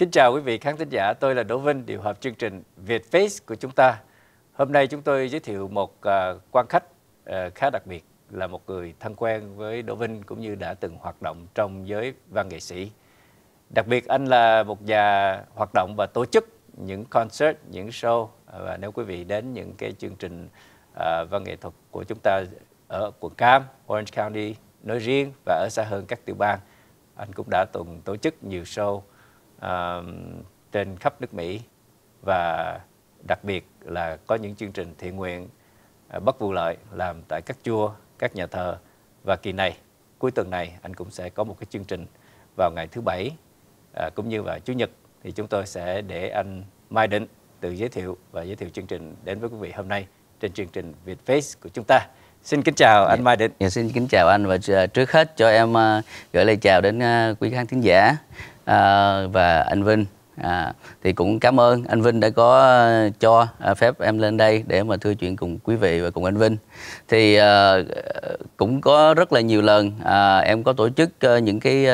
Kính chào quý vị khán thính giả, tôi là Đỗ Vinh, điều hợp chương trình Việt Face của chúng ta. Hôm nay chúng tôi giới thiệu một uh, quan khách uh, khá đặc biệt là một người thân quen với Đỗ Vinh cũng như đã từng hoạt động trong giới văn nghệ sĩ. Đặc biệt anh là một nhà hoạt động và tổ chức những concert, những show à, và nếu quý vị đến những cái chương trình uh, văn nghệ thuật của chúng ta ở quận Cam, Orange County nói riêng và ở xa hơn các tiểu bang, anh cũng đã từng tổ chức nhiều show trên khắp nước Mỹ và đặc biệt là có những chương trình thiện nguyện ờ, bất vụ lợi làm tại các chùa, các nhà thờ và kỳ này cuối tuần này anh cũng sẽ có một cái chương trình vào ngày thứ bảy ờ, cũng như vào chủ nhật thì chúng tôi sẽ để anh Mai Định tự giới thiệu và giới thiệu chương trình đến với quý vị hôm nay trên chương trình Việt Face của chúng ta. Xin kính chào anh dạ. Mai Định. Dạ, xin kính chào anh và ờ, trước hết cho em gửi lời chào đến quý khán thính giả à, và anh Vinh à, thì cũng cảm ơn anh Vinh đã có à, cho à, phép em lên đây để mà thưa chuyện cùng quý vị và cùng anh Vinh thì à, cũng có rất là nhiều lần à, em có tổ chức à, những cái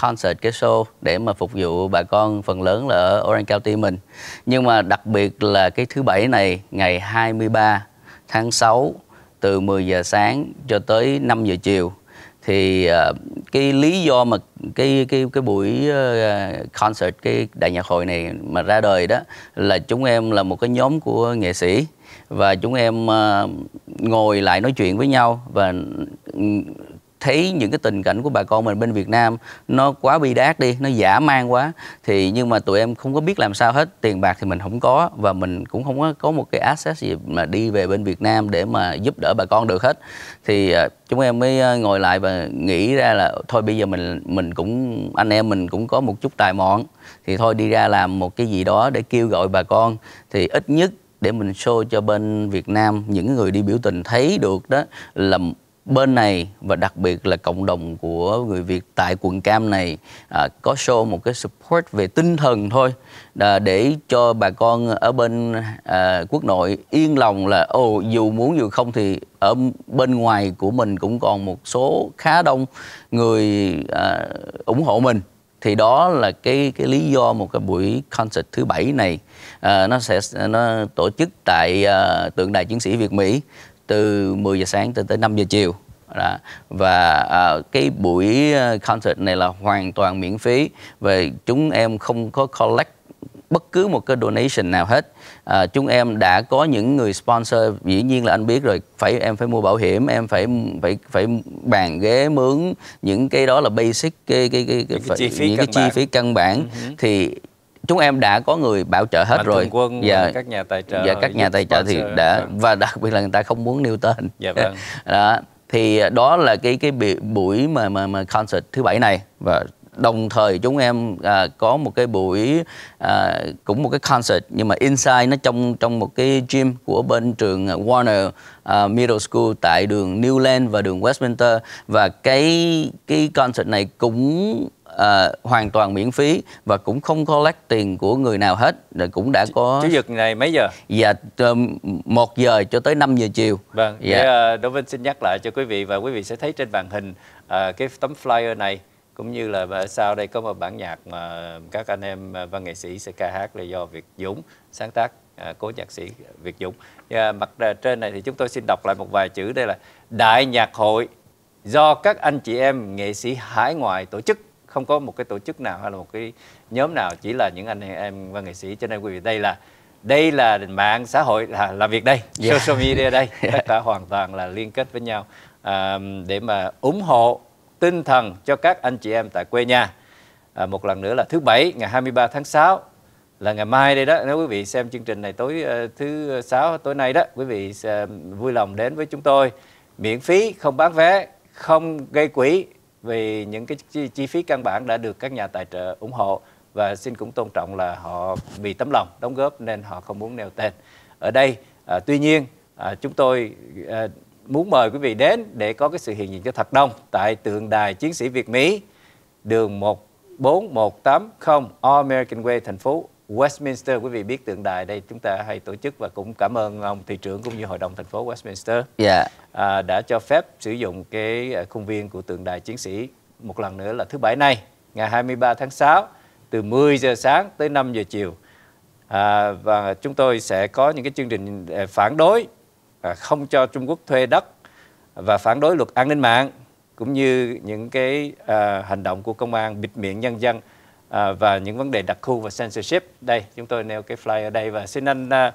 concert cái show để mà phục vụ bà con phần lớn là ở Orange County mình nhưng mà đặc biệt là cái thứ bảy này ngày 23 tháng 6 từ 10 giờ sáng cho tới 5 giờ chiều thì ờ, cái lý do mà cái cái cái buổi ờ, concert cái đại nhạc hội này mà ra đời đó là chúng em là một cái nhóm của nghệ sĩ và chúng em ờ, ngồi lại nói chuyện với nhau và ừ, thấy những cái tình cảnh của bà con mình bên Việt Nam nó quá bi đát đi, nó giả mang quá thì nhưng mà tụi em không có biết làm sao hết, tiền bạc thì mình không có và mình cũng không có có một cái access gì mà đi về bên Việt Nam để mà giúp đỡ bà con được hết. Thì à, chúng em mới à, ngồi lại và nghĩ ra là thôi bây giờ mình mình cũng anh em mình cũng có một chút tài mọn thì thôi đi ra làm một cái gì đó để kêu gọi bà con thì ít nhất để mình show cho bên Việt Nam những người đi biểu tình thấy được đó là bên này và đặc biệt là cộng đồng của người Việt tại quận Cam này à, có show một cái support về tinh thần thôi à, để cho bà con ở bên à, quốc nội yên lòng là ồ oh, dù muốn dù không thì ở bên ngoài của mình cũng còn một số khá đông người à, ủng hộ mình thì đó là cái cái lý do một cái buổi concert thứ bảy này uh, nó sẽ nó tổ chức tại uh, tượng đài chiến sĩ Việt Mỹ từ 10 giờ sáng tới tới 5 giờ chiều đó. và uh, cái buổi à, concert này là hoàn toàn miễn phí và chúng em không có collect bất cứ một cái donation nào hết à, chúng em đã có những người sponsor dĩ nhiên là anh biết rồi phải em phải mua bảo hiểm em phải phải phải bàn ghế mướn những cái đó là basic cái cái cái, cái những cái phải, chi phí những cái chi phí căn bản uh-huh. thì chúng em đã có người bảo trợ hết Mạnh rồi quân, và dạ. các nhà tài trợ và dạ, các nhà tài trợ thì đã và đặc biệt là người ta không muốn nêu tên dạ, vâng. đó thì đó là cái cái buổi mà mà mà concert thứ bảy này và đồng thời chúng em à, có một cái buổi à, cũng một cái concert nhưng mà inside nó trong trong một cái gym của bên trường Warner à, Middle School tại đường Newland và đường Westminster và cái cái concert này cũng à, hoàn toàn miễn phí và cũng không collect tiền của người nào hết rồi cũng đã có chủ nhật này mấy giờ dạ một giờ cho tới 5 giờ chiều vâng dạ. Để, uh, Đỗ Vinh xin nhắc lại cho quý vị và quý vị sẽ thấy trên màn hình uh, cái tấm flyer này cũng như là ở sau đây có một bản nhạc mà các anh em văn nghệ sĩ sẽ ca hát là do Việt Dũng sáng tác à, cố nhạc sĩ Việt Dũng. À, mặt trên này thì chúng tôi xin đọc lại một vài chữ đây là Đại Nhạc Hội do các anh chị em nghệ sĩ hải ngoại tổ chức không có một cái tổ chức nào hay là một cái nhóm nào chỉ là những anh em văn nghệ sĩ cho nên quý vị đây là đây là mạng xã hội là làm việc đây yeah. Dạ. social media đây yeah. Dạ. tất cả hoàn toàn là liên kết với nhau à, để mà ủng hộ tinh thần cho các anh chị em tại quê nhà à, một lần nữa là thứ bảy ngày 23 tháng 6 là ngày mai đây đó nếu quý vị xem chương trình này tối ờ, thứ sáu tối nay đó quý vị vui lòng đến với chúng tôi miễn phí không bán vé không gây quỹ vì những cái chi, chi phí căn bản đã được các nhà tài trợ ủng hộ và xin cũng tôn trọng là họ vì tấm lòng đóng góp nên họ không muốn nêu tên ở đây à, tuy nhiên à, chúng tôi à, muốn mời quý vị đến để có cái sự hiện diện cho thật đông tại tượng đài chiến sĩ Việt Mỹ đường 14180 All American Way thành phố Westminster quý vị biết tượng đài đây chúng ta hay tổ chức và cũng cảm ơn ông thị trưởng cũng như hội đồng thành phố Westminster yeah. Dạ. à, đã cho phép sử dụng cái à, khuôn viên của tượng đài chiến sĩ một lần nữa là thứ bảy này ngày 23 tháng 6 từ 10 giờ sáng tới 5 giờ chiều à, và chúng tôi sẽ có những cái chương trình à, phản đối à, không cho Trung Quốc thuê đất và phản đối luật an ninh mạng cũng như những cái à, hành động của công an bịt miệng nhân dân à, và những vấn đề đặc khu và censorship. Đây, chúng tôi nêu cái flyer đây và xin anh à,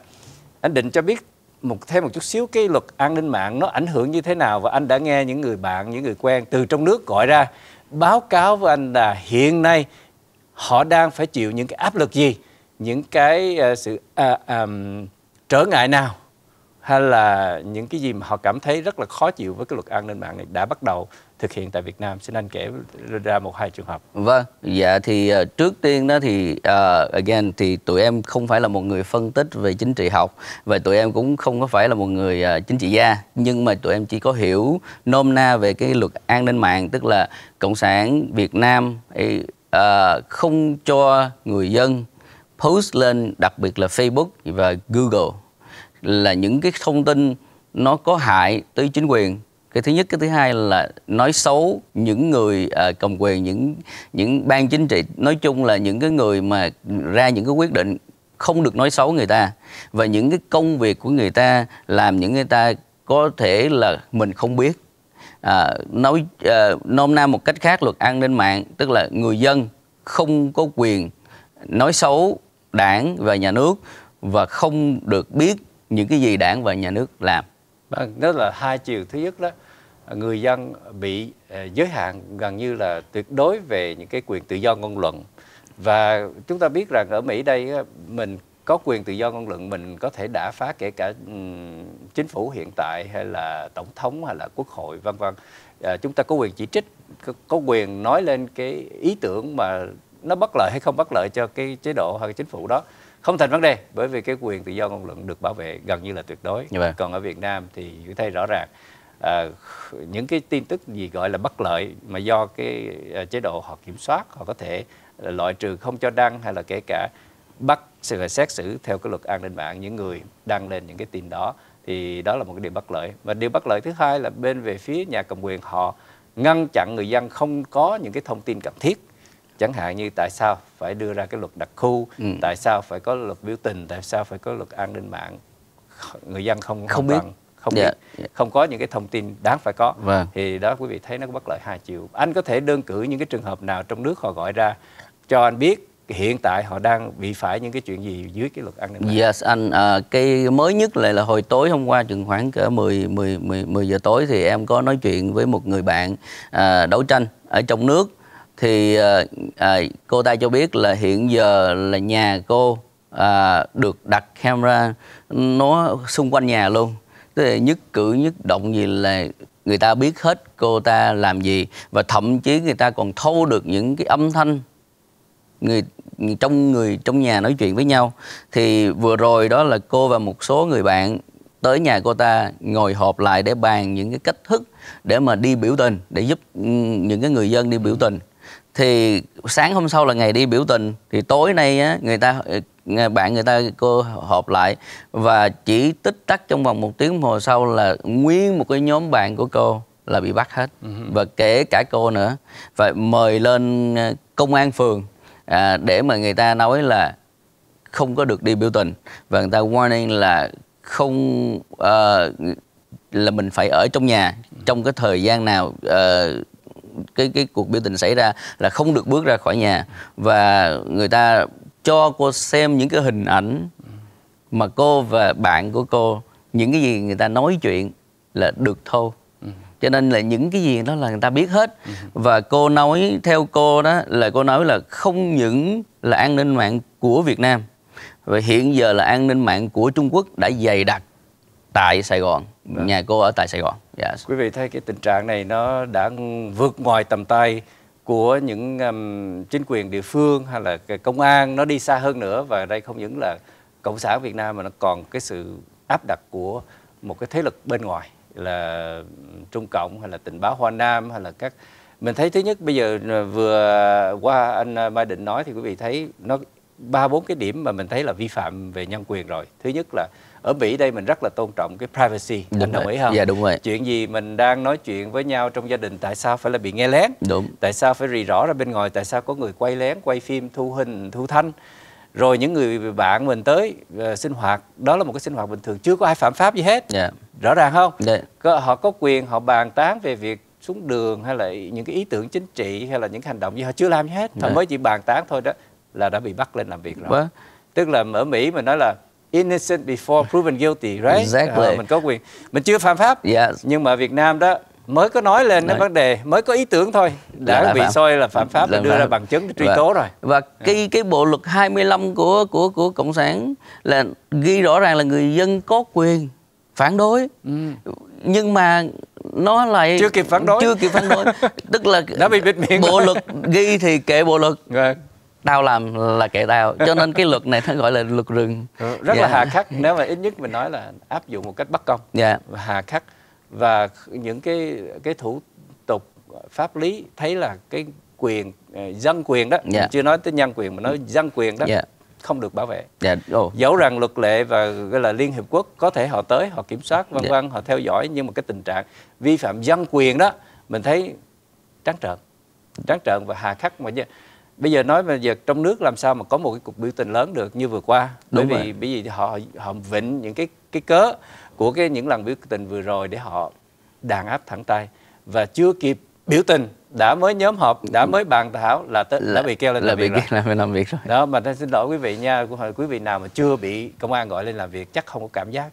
anh định cho biết một thêm một chút xíu cái luật an ninh mạng nó ảnh hưởng như thế nào và anh đã nghe những người bạn, những người quen từ trong nước gọi ra báo cáo với anh là hiện nay họ đang phải chịu những cái áp lực gì, những cái uh, sự uh, um, trở ngại nào hay là những cái gì mà họ cảm thấy rất là khó chịu với cái luật an ninh mạng này đã bắt đầu thực hiện tại Việt Nam? Xin anh kể ra một hai trường hợp. Vâng, dạ thì ờ, trước tiên đó thì uh, again thì tụi em không phải là một người phân tích về chính trị học và tụi em cũng không có phải là một người uh, chính trị gia nhưng mà tụi em chỉ có hiểu nôm na về cái luật an ninh mạng tức là cộng sản Việt Nam uh, không cho người dân post lên đặc biệt là Facebook và Google là những cái thông tin nó có hại tới chính quyền cái thứ nhất cái thứ hai là nói xấu những người à, cầm quyền những những ban chính trị nói chung là những cái người mà ra những cái quyết định không được nói xấu người ta và những cái công việc của người ta làm những người ta có thể là mình không biết à, nói à, nôm na một cách khác luật an ninh mạng tức là người dân không có quyền nói xấu đảng và nhà nước và không được biết những cái gì đảng và nhà nước làm. Vâng, đó là hai chiều. Thứ nhất đó người dân bị ờ, giới hạn gần như là tuyệt đối về những cái quyền tự do ngôn luận và chúng ta biết rằng ở Mỹ đây mình có quyền tự do ngôn luận mình có thể đã phá kể cả chính phủ hiện tại hay là tổng thống hay là quốc hội vân vân à, chúng ta có quyền chỉ trích có, quyền nói lên cái ý tưởng mà nó bất lợi hay không bất lợi cho cái chế độ hay chính phủ đó không thành vấn đề bởi vì cái quyền tự do ngôn luận được bảo vệ gần như là tuyệt đối dạ vâng. còn ở Việt Nam thì thấy rõ ràng Ờ, những cái tin tức gì gọi là bất lợi mà do cái ờ, chế độ họ kiểm soát họ có thể loại trừ không cho đăng hay là kể cả bắt sự xét xử theo cái luật an ninh mạng những người đăng lên những cái tin đó thì đó là một cái điều bất lợi và điều bất lợi thứ hai là bên về phía nhà cầm quyền họ ngăn chặn người dân không có những cái thông tin cần thiết chẳng hạn như tại sao phải đưa ra cái luật đặc khu ừ. tại sao phải có luật biểu tình tại sao phải có luật an ninh mạng người dân không không biết bằng không dạ. biết yeah. không có những cái thông tin đáng phải có vâng. thì đó quý vị thấy nó có bất lợi hai chiều anh có thể đơn cử những cái trường hợp nào trong nước họ gọi ra cho anh biết hiện tại họ đang bị phải những cái chuyện gì dưới cái luật an ninh mạng? Yes anh, à, cái mới nhất lại là, hồi tối hôm qua chừng khoảng cỡ 10 10 10 10 giờ tối thì em có nói chuyện với một người bạn à, đấu tranh ở trong nước thì à, à, cô ta cho biết là hiện giờ là nhà cô à, được đặt camera nó xung quanh nhà luôn tức là nhất cử nhất động gì là người ta biết hết cô ta làm gì và thậm chí người ta còn thâu được những cái âm thanh người trong người trong nhà nói chuyện với nhau thì vừa rồi đó là cô và một số người bạn tới nhà cô ta ngồi họp lại để bàn những cái cách thức để mà đi biểu tình để giúp ừ, những cái người dân đi biểu tình thì sáng hôm sau là ngày đi biểu tình thì tối nay á, người ta bạn người ta cô họp lại và chỉ tích tắc trong vòng một tiếng đồng hồ sau là nguyên một cái nhóm bạn của cô là bị bắt hết ừ và kể cả cô nữa phải mời lên ờ, công an phường à, để mà người ta nói là không có được đi biểu tình và người ta warning là không uh, là mình phải ở trong nhà trong cái thời gian nào uh, cái cái cuộc biểu tình xảy ra là không được bước ra khỏi nhà và người ta cho cô xem những cái hình ảnh mà cô và bạn của cô những cái gì người ta nói chuyện là được thôi. cho nên là những cái gì đó là người ta biết hết và cô nói theo cô đó là cô nói là không những là an ninh mạng của Việt Nam và hiện giờ là an ninh mạng của Trung Quốc đã dày đặc tại Sài Gòn vâng. nhà cô ở tại Sài Gòn yes. Dạ. quý vị thấy cái tình trạng này nó đã vượt ngoài tầm tay của những um, chính quyền địa phương hay là công an nó đi xa hơn nữa và đây không những là cộng sản Việt Nam mà nó còn cái sự áp đặt của một cái thế lực bên ngoài là Trung Cộng hay là tình báo Hoa Nam hay là các mình thấy thứ nhất bây giờ ờ, vừa qua anh Mai Định nói thì quý vị thấy nó ba bốn cái điểm mà mình thấy là vi phạm về nhân quyền rồi thứ nhất là ở Mỹ đây mình rất là tôn trọng cái privacy đúng anh đồng ý không? Dạ đúng rồi. Chuyện gì mình đang nói chuyện với nhau trong gia đình tại sao phải là bị nghe lén? Đúng. Tại sao phải rì rõ ra bên ngoài? Tại sao có người quay lén, quay phim, thu hình, thu thanh? Rồi những người bạn mình tới uh, sinh hoạt, đó là một cái sinh hoạt bình thường, chưa có ai phạm pháp gì hết. Dạ. Rõ ràng không? Dạ. Có, họ có quyền họ bàn tán về việc xuống đường hay là những cái ý tưởng chính trị hay là những hành động gì họ chưa làm gì hết, họ dạ. mới chỉ bàn tán thôi đó là đã bị bắt lên làm việc rồi. Vâng. Tức là ở Mỹ mình nói là innocent before proven guilty, right? Exactly. À, mình có quyền, mình chưa phạm pháp. Yes. Nhưng mà Việt Nam đó mới có nói lên cái vấn đề mới có ý tưởng thôi đã, bị phạm. soi là phạm pháp là đưa phạm. ra bằng chứng để truy và, tố rồi và ờ. cái cái bộ luật 25 của của của cộng sản là ghi rõ ràng là người dân có quyền phản đối ừ. nhưng mà nó lại chưa kịp phản đối chưa kịp phản đối tức là đã bị bịt miệng bộ rồi. luật ghi thì kệ bộ luật rồi tao làm là kẻ đau cho nên cái luật này nó gọi là luật rừng ừ, rất dạ. là hà khắc nếu mà ít nhất mình nói là áp dụng một cách bất công dạ. và hà khắc và những cái cái thủ tục pháp lý thấy là cái quyền ờ, dân quyền đó dạ. chưa nói tới nhân quyền mà nói dân quyền đó dạ không được bảo vệ. Dạ. Oh. Dẫu rằng luật lệ và gọi là Liên Hiệp Quốc có thể họ tới, họ kiểm soát vân dạ. vân, họ theo dõi nhưng mà cái tình trạng vi phạm dân quyền đó mình thấy trắng trợn, trắng trợn và hà khắc mà bây giờ nói về việc trong nước làm sao mà có một cái cuộc biểu tình lớn được như vừa qua Đúng bởi vì bởi vì họ họ vịnh những cái cái cớ của cái những lần biểu tình vừa rồi để họ đàn áp thẳng tay và chưa kịp biểu tình đã mới nhóm họp đã mới bàn thảo là, tới, là đã bị kêu lên là làm bị việc kêu lên làm việc rồi đó mà tôi xin lỗi quý vị nha quý vị nào mà chưa bị công an gọi lên làm việc chắc không có cảm giác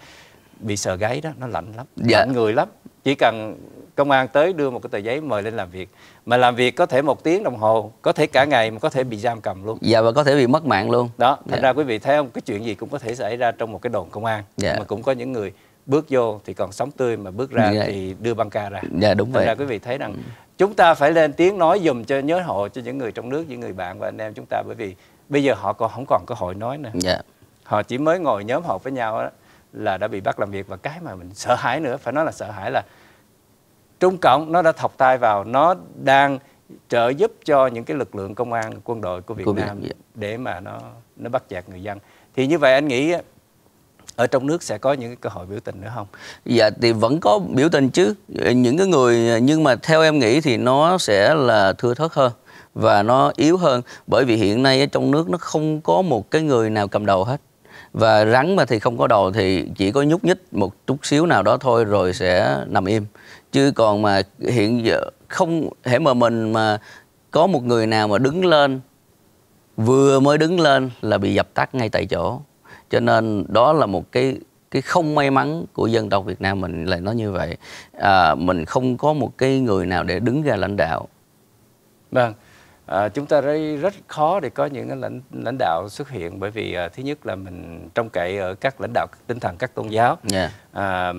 bị sờ gáy đó nó lạnh lắm dạ. lạnh người lắm chỉ cần công an tới đưa một cái tờ giấy mời lên làm việc mà làm việc có thể một tiếng đồng hồ có thể cả ngày mà có thể bị giam cầm luôn dạ và có thể bị mất mạng luôn đó thành dạ. ra quý vị thấy không cái chuyện gì cũng có thể xảy ra trong một cái đồn công an dạ. mà cũng có những người bước vô thì còn sống tươi mà bước ra dạ. thì đưa băng ca ra dạ đúng thành vậy ra quý vị thấy rằng ừ. chúng ta phải lên tiếng nói dùm cho nhớ hộ cho những người trong nước những người bạn và anh em chúng ta bởi vì bây giờ họ còn không còn cơ hội nói nữa dạ. họ chỉ mới ngồi nhóm họp với nhau đó là đã bị bắt làm việc và cái mà mình sợ hãi nữa phải nói là sợ hãi là Trung Cộng nó đã thọc tay vào nó đang trợ giúp cho những cái lực lượng công an quân đội của Việt của Nam Việt. Dạ. để mà nó nó bắt chặt người dân thì như vậy anh nghĩ ở trong nước sẽ có những cái cơ hội biểu tình nữa không? Dạ thì vẫn có biểu tình chứ những cái người nhưng mà theo em nghĩ thì nó sẽ là thưa thớt hơn và nó yếu hơn bởi vì hiện nay ở trong nước nó không có một cái người nào cầm đầu hết và rắn mà thì không có đầu thì chỉ có nhúc nhích một chút xíu nào đó thôi rồi sẽ nằm im chứ còn mà hiện giờ không hễ mà mình mà có một người nào mà đứng lên vừa mới đứng lên là bị dập tắt ngay tại chỗ cho nên đó là một cái cái không may mắn của dân tộc Việt Nam mình là nó như vậy à, mình không có một cái người nào để đứng ra lãnh đạo vâng À, chúng ta rất khó để có những lãnh lãnh đạo xuất hiện bởi vì à, thứ nhất là mình trông cậy ở các lãnh đạo tinh thần các tôn giáo yeah. Dạ. à,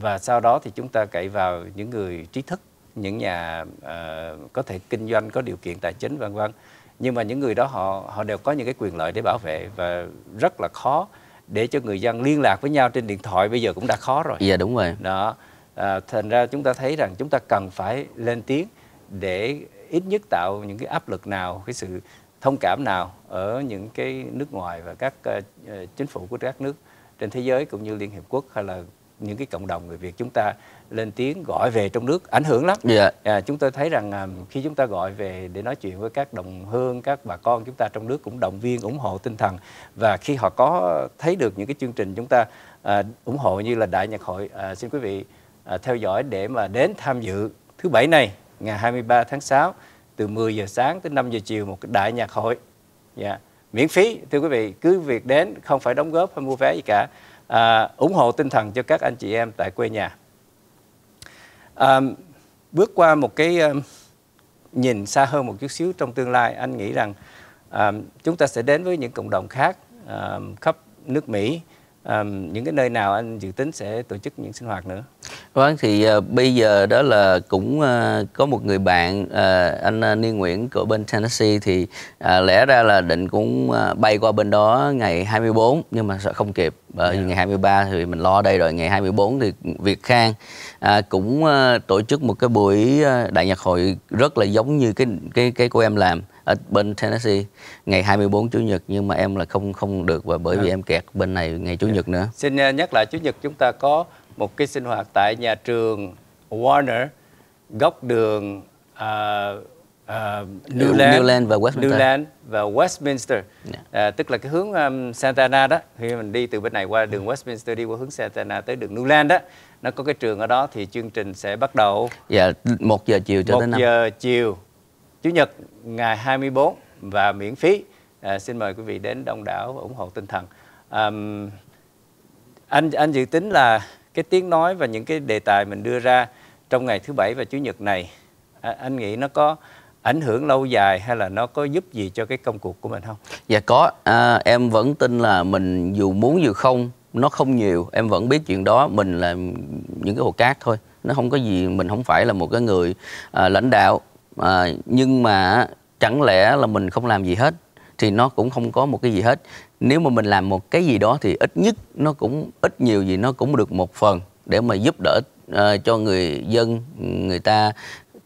và sau đó thì chúng ta cậy vào những người trí thức những nhà à, có thể kinh doanh có điều kiện tài chính vân vân nhưng mà những người đó họ họ đều có những cái quyền lợi để bảo vệ và rất là khó để cho người dân liên lạc với nhau trên điện thoại bây giờ cũng đã khó rồi. Dạ yeah, đúng rồi. Đó, à, thành ra chúng ta thấy rằng chúng ta cần phải lên tiếng để ít nhất tạo những cái áp lực nào cái sự thông cảm nào ở những cái nước ngoài và các uh, chính phủ của các nước trên thế giới cũng như Liên Hiệp Quốc hay là những cái cộng đồng người Việt chúng ta lên tiếng gọi về trong nước ảnh hưởng lắm. Yeah. Dạ. À, chúng tôi thấy rằng à, khi chúng ta gọi về để nói chuyện với các đồng hương, các bà con chúng ta trong nước cũng động viên ủng hộ tinh thần và khi họ có thấy được những cái chương trình chúng ta à, ủng hộ như là Đại Nhạc Hội, à, xin quý vị à, theo dõi để mà đến tham dự thứ bảy này ngày 23 tháng 6 từ 10 giờ sáng tới 5 giờ chiều một cái đại nhạc hội. Dạ. Miễn phí thưa quý vị, cứ việc đến không phải đóng góp hay mua vé gì cả. À, ủng hộ tinh thần cho các anh chị em tại quê nhà. À, bước qua một cái um, nhìn xa hơn một chút xíu trong tương lai, anh nghĩ rằng um, chúng ta sẽ đến với những cộng đồng khác um, khắp nước Mỹ um, những cái nơi nào anh dự tính sẽ tổ chức những sinh hoạt nữa vâng thì uh, bây giờ đó là cũng uh, có một người bạn uh, anh uh, Niên Nguyễn của bên Tennessee thì uh, lẽ ra là định cũng uh, bay qua bên đó ngày 24 nhưng mà sợ không kịp bởi yeah. Dạ. ngày 23 thì mình lo đây rồi ngày 24 thì Việt Khang uh, cũng uh, tổ chức một cái buổi uh, đại nhạc hội rất là giống như cái cái cái cô em làm ở bên Tennessee ngày 24 chủ nhật nhưng mà em là không không được và bởi vì dạ. em kẹt bên này ngày chủ dạ. nhật nữa. Xin ờ, nhắc lại chủ nhật chúng ta có một cái sinh hoạt tại nhà trường Warner góc đường uh, ờ, uh, ờ, Newland, Newland và Westminster. Newland và Westminster. Yeah. Dạ. Uh, tức là cái hướng um, Santana đó, khi mình đi từ bên này qua đường Westminster đi qua hướng Santana tới đường Newland đó, nó có cái trường ở đó thì chương trình sẽ bắt đầu. Dạ, một giờ chiều cho 1 tới 5. 1 giờ chiều Chủ nhật ngày 24 và miễn phí. À, xin mời quý vị đến đông đảo và ủng hộ tinh thần. À, anh anh dự tính là cái tiếng nói và những cái đề tài mình đưa ra trong ngày thứ bảy và chủ nhật này à, anh nghĩ nó có ảnh hưởng lâu dài hay là nó có giúp gì cho cái công cuộc của mình không? Dạ có, à, em vẫn tin là mình dù muốn dù không nó không nhiều, em vẫn biết chuyện đó, mình là những cái hồ cát thôi nó không có gì mình không phải là một cái người à, lãnh đạo à, nhưng mà chẳng lẽ là mình không làm gì hết thì nó cũng không có một cái gì hết nếu mà mình làm một cái gì đó thì ít nhất nó cũng ít nhiều gì nó cũng được một phần để mà giúp đỡ uh, cho người dân người ta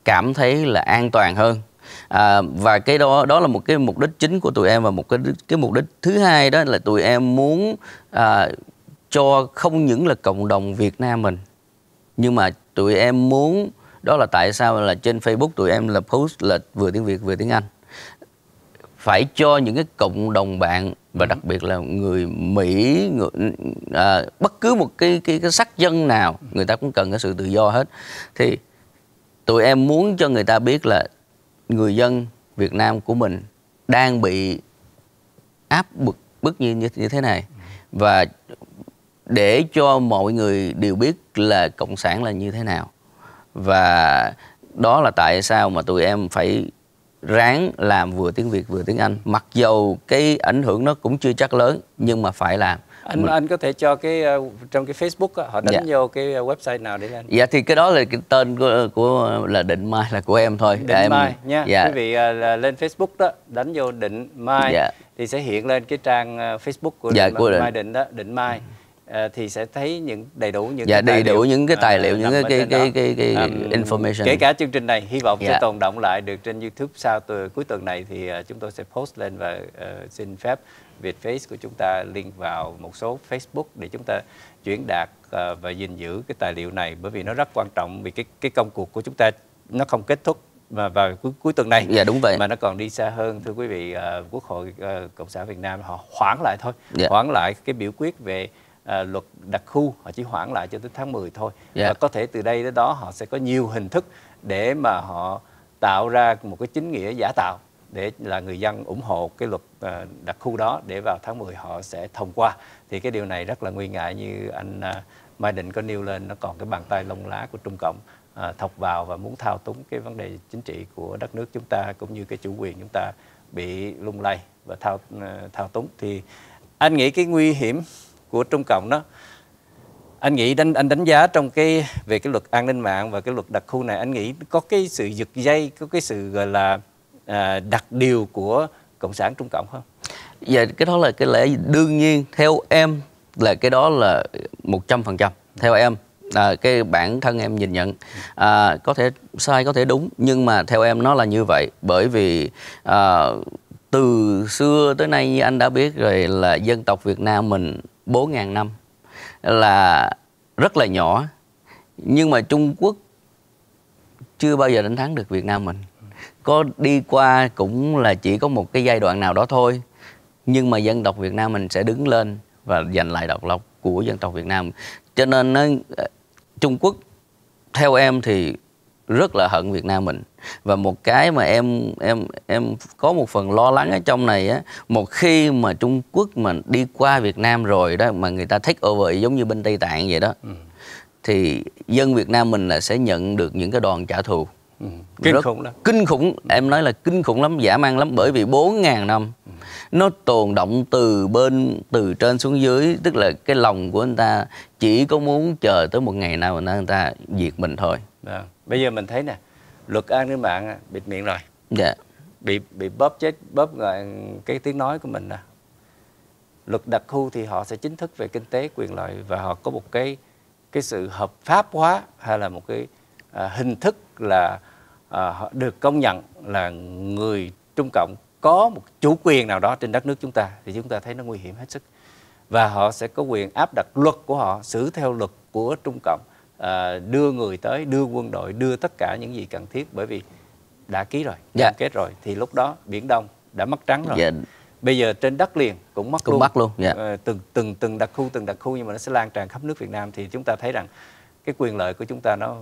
cảm thấy là an toàn hơn à, và cái đó đó là một cái mục đích chính của tụi em và một cái cái mục đích thứ hai đó là tụi em muốn à, cho không những là cộng đồng Việt Nam mình nhưng mà tụi em muốn đó là tại sao là trên Facebook tụi em là post là vừa tiếng Việt vừa tiếng Anh phải cho những cái cộng đồng bạn và đặc biệt là người Mỹ người, à, bất cứ một cái, cái cái sắc dân nào người ta cũng cần cái sự tự do hết thì tụi em muốn cho người ta biết là người dân Việt Nam của mình đang bị áp bức bức như như, như thế này và để cho mọi người đều biết là cộng sản là như thế nào và đó là tại sao mà tụi em phải ráng làm vừa tiếng Việt vừa tiếng Anh mặc dầu cái ảnh hưởng nó cũng chưa chắc lớn nhưng mà phải làm anh mình... anh có thể cho cái ờ, trong cái Facebook đó, họ đánh dạ. vô cái ờ, website nào để anh dạ thì cái đó là cái tên của, của là định mai là của em thôi định để mai nha dạ. quý vị ờ, là lên Facebook đó đánh vô định mai dạ. thì sẽ hiện lên cái trang Facebook của dạ, định, của định. mai định đó định mai Ờ, thì sẽ thấy những đầy đủ những dạ, đầy đủ những cái ờ, tài liệu những cái cái cái, cái cái information kể cả chương trình này hy vọng sẽ dạ. tồn động lại được trên YouTube sau từ cuối tuần này thì ờ, chúng tôi sẽ post lên và xin phép Vietface của chúng ta liên vào một số Facebook để chúng ta chuyển đạt và gìn giữ cái tài liệu này bởi vì nó rất quan trọng vì cái cái công cuộc của chúng ta nó không kết thúc mà vào cuối, cuối tuần này dạ đúng vậy mà nó còn đi xa hơn thưa quý vị uh, quốc hội uh, cộng sản việt nam họ hoãn lại thôi yeah. Dạ. hoãn lại cái biểu quyết về à, luật đặc khu họ chỉ hoãn lại cho tới tháng 10 thôi yeah. Dạ. và có thể từ đây tới đó họ sẽ có nhiều hình thức để mà họ tạo ra một cái chính nghĩa giả tạo để là người dân ủng hộ cái luật à, đặc khu đó để vào tháng 10 họ sẽ thông qua thì cái điều này rất là nguy ngại như anh à, Mai Định có nêu lên nó còn cái bàn tay lông lá của Trung Cộng à, thọc vào và muốn thao túng cái vấn đề chính trị của đất nước chúng ta cũng như cái chủ quyền chúng ta bị lung lay và thao à, thao túng thì anh nghĩ cái nguy hiểm của Trung Cộng đó anh nghĩ đánh anh đánh giá trong cái về cái luật an ninh mạng và cái luật đặc khu này anh nghĩ có cái sự giật dây có cái sự gọi là à, đặc điều của cộng sản trung cộng không? Dạ cái đó là cái lẽ đương nhiên theo em là cái đó là 100% theo em à, cái bản thân em nhìn nhận à, có thể sai có thể đúng nhưng mà theo em nó là như vậy bởi vì à, từ xưa tới nay như anh đã biết rồi là dân tộc Việt Nam mình 4.000 năm là rất là nhỏ nhưng mà Trung Quốc chưa bao giờ đánh thắng được Việt Nam mình có đi qua cũng là chỉ có một cái giai đoạn nào đó thôi nhưng mà dân tộc Việt Nam mình sẽ đứng lên và giành lại độc lập của dân tộc Việt Nam cho nên ờ, Trung Quốc theo em thì rất là hận Việt Nam mình và một cái mà em em em có một phần lo lắng ở trong này á một khi mà Trung Quốc mà đi qua Việt Nam rồi đó mà người ta take over giống như bên Tây Tạng vậy đó ừ. thì dân Việt Nam mình là sẽ nhận được những cái đòn trả thù ừ. kinh rất khủng lắm kinh khủng em nói là kinh khủng lắm giả mang lắm bởi vì 4.000 năm ừ. nó tồn động từ bên từ trên xuống dưới tức là cái lòng của anh ta chỉ có muốn chờ tới một ngày nào người ta, người ta diệt mình thôi yeah dạ bây giờ mình thấy nè luật an ninh mạng bịt miệng rồi dạ bị bị bóp chết bóp cái tiếng nói của mình nè luật đặc khu thì họ sẽ chính thức về kinh tế quyền lợi và họ có một cái cái sự hợp pháp hóa hay là một cái à, hình thức là à, họ được công nhận là người Trung Cộng có một chủ quyền nào đó trên đất nước chúng ta thì chúng ta thấy nó nguy hiểm hết sức và họ sẽ có quyền áp đặt luật của họ xử theo luật của Trung Cộng à, đưa người tới đưa quân đội đưa tất cả những gì cần thiết bởi vì đã ký rồi dạ. cam kết rồi thì lúc đó biển đông đã mất trắng rồi dạ. bây giờ trên đất liền cũng mất cũng luôn, mất luôn. Dạ. À, từng từng từng đặc khu từng đặc khu nhưng mà nó sẽ lan tràn khắp nước Việt Nam thì chúng ta thấy rằng cái quyền lợi của chúng ta nó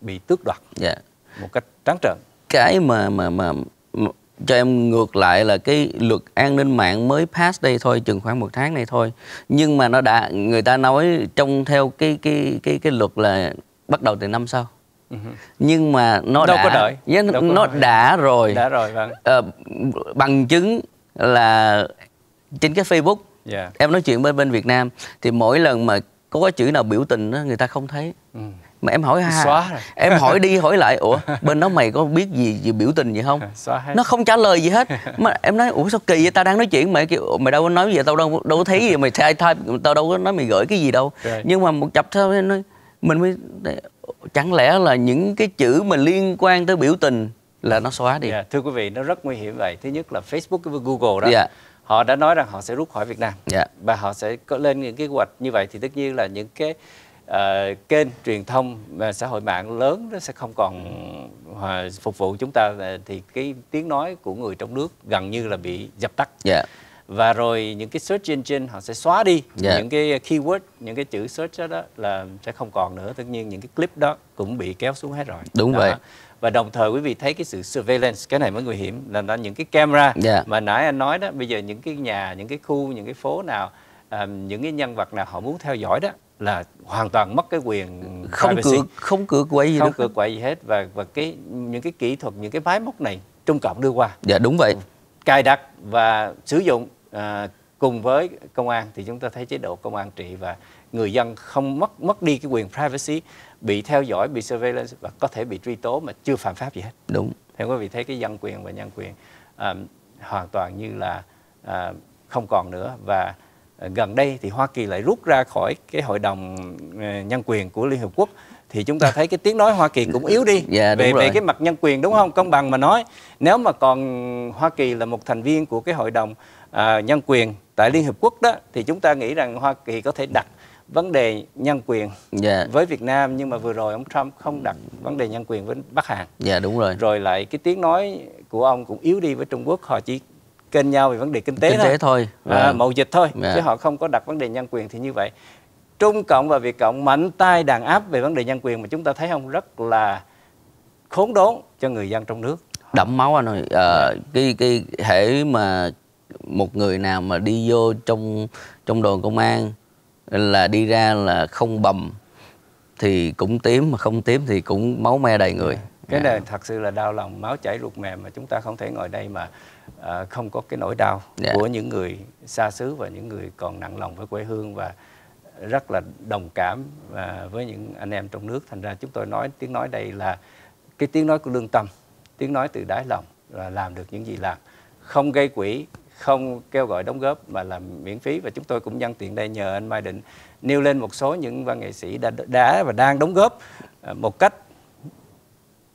bị tước đoạt dạ. một cách trắng trợn cái mà mà mà cho em ngược lại là cái luật an ninh mạng mới pass đây thôi chừng khoảng một tháng này thôi nhưng mà nó đã người ta nói trong theo cái cái cái cái luật là bắt đầu từ năm sau ừ nhưng mà nó Đâu đã có đợi. Đâu nó có đợi. đã rồi đã rồi vâng à, bằng chứng là trên cái Facebook yeah. Dạ. em nói chuyện bên bên Việt Nam thì mỗi lần mà có cái chữ nào biểu tình đó người ta không thấy ừ mà em hỏi ha Xóa rồi. em hỏi đi hỏi lại ủa bên đó mày có biết gì gì biểu tình gì không Xóa hết. nó không trả lời gì hết mà em nói ủa sao kỳ vậy ta đang nói chuyện mày kiểu mày đâu có nói gì tao đâu đâu có thấy gì mày sai thay tao đâu có nói mày gửi cái gì đâu rồi. nhưng mà một chập sau nói mình mới chẳng lẽ là những cái chữ mà liên quan tới biểu tình là nó xóa đi yeah, dạ, thưa quý vị nó rất nguy hiểm vậy thứ nhất là Facebook với Google đó yeah dạ. họ đã nói rằng họ sẽ rút khỏi Việt Nam yeah. Dạ. và họ sẽ có lên những kế hoạch như vậy thì tất nhiên là những cái uh, kênh truyền thông và ờ, xã hội mạng lớn nó sẽ không còn uh, phục vụ chúng ta thì cái tiếng nói của người trong nước gần như là bị dập tắt yeah. Dạ. và rồi những cái search engine họ sẽ xóa đi yeah. Dạ. những cái keyword những cái chữ search đó, đó là sẽ không còn nữa tất nhiên những cái clip đó cũng bị kéo xuống hết rồi đúng đó. vậy và đồng thời quý vị thấy cái sự surveillance cái này mới nguy hiểm là, là những cái camera yeah. Dạ. mà nãy anh nói đó bây giờ những cái nhà những cái khu những cái phố nào um, những cái nhân vật nào họ muốn theo dõi đó là hoàn toàn mất cái quyền không privacy. cửa không cửa quậy gì không cửa quậy gì hết và và cái những cái kỹ thuật những cái máy móc này Trung Cộng đưa qua dạ đúng vậy cài đặt và sử dụng à, cùng với công an thì chúng ta thấy chế độ công an trị và người dân không mất mất đi cái quyền privacy bị theo dõi bị surveillance và có thể bị truy tố mà chưa phạm pháp gì hết đúng theo quý vị thấy cái dân quyền và nhân quyền à, hoàn toàn như là à, không còn nữa và Ờ, gần đây thì Hoa Kỳ lại rút ra khỏi cái hội đồng ờ, nhân quyền của Liên Hợp Quốc thì chúng ta thấy cái tiếng nói Hoa Kỳ cũng yếu đi dạ, về rồi. về cái mặt nhân quyền đúng không công bằng mà nói nếu mà còn Hoa Kỳ là một thành viên của cái hội đồng à, nhân quyền tại Liên Hợp Quốc đó thì chúng ta nghĩ rằng Hoa Kỳ có thể đặt vấn đề nhân quyền dạ. với Việt Nam nhưng mà vừa rồi ông Trump không đặt vấn đề nhân quyền với Bắc Hàn. Dạ đúng rồi. Rồi lại cái tiếng nói của ông cũng yếu đi với Trung Quốc, họ chỉ kênh nhau về vấn đề kinh tế, kinh tế thôi, À, à. mậu dịch thôi à. chứ họ không có đặt vấn đề nhân quyền thì như vậy Trung Cộng và Việt Cộng mạnh tay đàn áp về vấn đề nhân quyền mà chúng ta thấy không rất là khốn đốn cho người dân trong nước đẫm máu anh ơi à, cái cái hệ mà một người nào mà đi vô trong trong đồn công an là đi ra là không bầm thì cũng tím mà không tím thì cũng máu me đầy người dạ. cái này thật sự là đau lòng máu chảy ruột mềm mà chúng ta không thể ngồi đây mà à, không có cái nỗi đau yeah. Dạ. của những người xa xứ và những người còn nặng lòng với quê hương và rất là đồng cảm và với những anh em trong nước thành ra chúng tôi nói tiếng nói đây là cái tiếng nói của lương tâm tiếng nói từ đáy lòng là làm được những gì làm không gây quỹ không kêu gọi đóng góp mà làm miễn phí và chúng tôi cũng nhân tiện đây nhờ anh Mai Định nêu lên một số những văn nghệ sĩ đã đã và đang đóng góp à, một cách